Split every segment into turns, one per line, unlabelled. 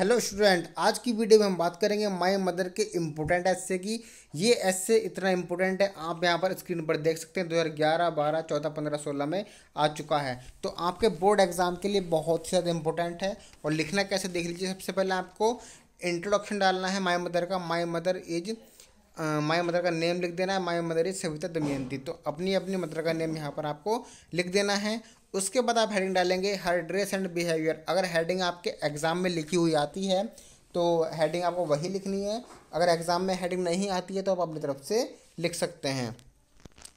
hello student आज की video में हम बात करेंगे माय मदर के इम्पोर्टेंट ऐसे की ये ऐसे इतना इम्पोर्टेंट है आप यहाँ पर स्क्रीन पर देख सकते हैं 2011, 12, 14, 15, 16 में आ चुका है तो आपके बोर्ड एग्जाम के लिए बहुत ही ज़्यादा इम्पोर्टेंट है और लिखना कैसे देख लीजिए सबसे पहले आपको इंट्रोडक्शन डालना है माई मदर का my mother is my mother का नेम लिख देना है my mother is Savita Damayanti तो अपनी अपनी मदर का नेम यहाँ पर आपको लिख देना है उसके बाद आप हेडिंग डालेंगे हर ड्रेस एंड बिहेवियर अगर हेडिंग आपके एग्ज़ाम में लिखी हुई आती है तो हेडिंग आपको वही लिखनी है अगर एग्ज़ाम में हेडिंग नहीं आती है तो आप अपनी तरफ से लिख सकते हैं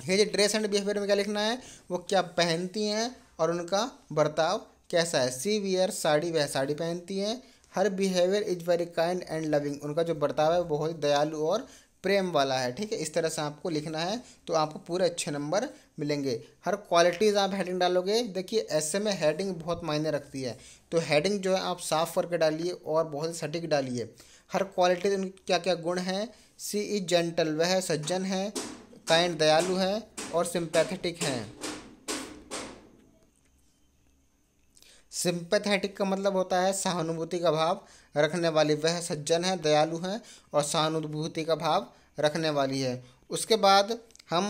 ये जो ड्रेस एंड बिहेवियर में क्या लिखना है वो क्या पहनती हैं और उनका बर्ताव कैसा है सी वियर साड़ी वह साड़ी पहनती हैं her behaviour is very kind and loving उनका जो बर्ताव है वो बहुत ही दयालु और प्रेम वाला है ठीक है इस तरह से आपको लिखना है तो आपको पूरे अच्छे नंबर मिलेंगे हर क्वालिटीज़ आप हेडिंग डालोगे देखिए ऐसे में हेडिंग बहुत मायने रखती है तो हेडिंग जो है आप साफ करके डालिए और बहुत ही सटीक डालिए हर क्वालिटी उनके क्या क्या गुण हैं सी इज जेंटल वह सज्जन है काइंड दयालु है और सिंपैथेटिक हैं सिंपैथेटिक का मतलब होता है सहानुभूति का भाव रखने वाली वह सज्जन है दयालु है और सहानुभूति का भाव रखने वाली है उसके बाद हम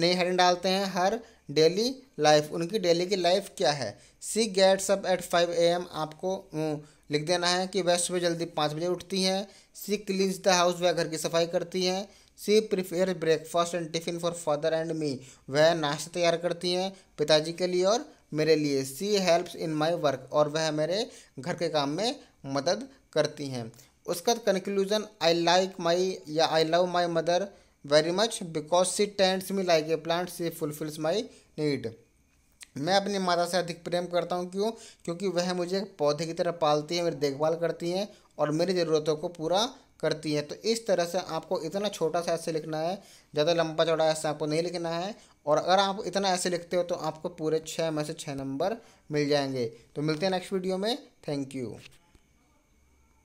नई हेडिंग डालते हैं हर डेली लाइफ उनकी डेली की लाइफ क्या है she gets up at five A M आपको लिख देना है कि वह सुबह जल्दी पाँच बजे उठती हैं सी क्लीन्स द हाउस वह घर की सफाई करती हैं she prepare breakfast and tiffin for father and me वह नाश्ता तैयार करती हैं पिताजी के लिए और मेरे लिए सी हेल्प्स इन माई वर्क और वह मेरे घर के काम में मदद करती हैं उसका कंक्लूजन आई लाइक माई या I love my mother very much because she tends me like a plant she fulfills my need मैं अपनी माता से अधिक प्रेम करता हूँ क्यों क्योंकि वह मुझे पौधे की तरह पालती है मेरी देखभाल करती हैं और मेरी ज़रूरतों को पूरा करती है तो इस तरह से आपको इतना छोटा सा ऐसे लिखना है ज़्यादा लंबा चौड़ा ऐसा आपको नहीं लिखना है और अगर आप इतना ऐसे लिखते हो तो आपको पूरे छः में से छः नंबर मिल जाएंगे तो मिलते हैं नेक्स्ट वीडियो में थैंक यू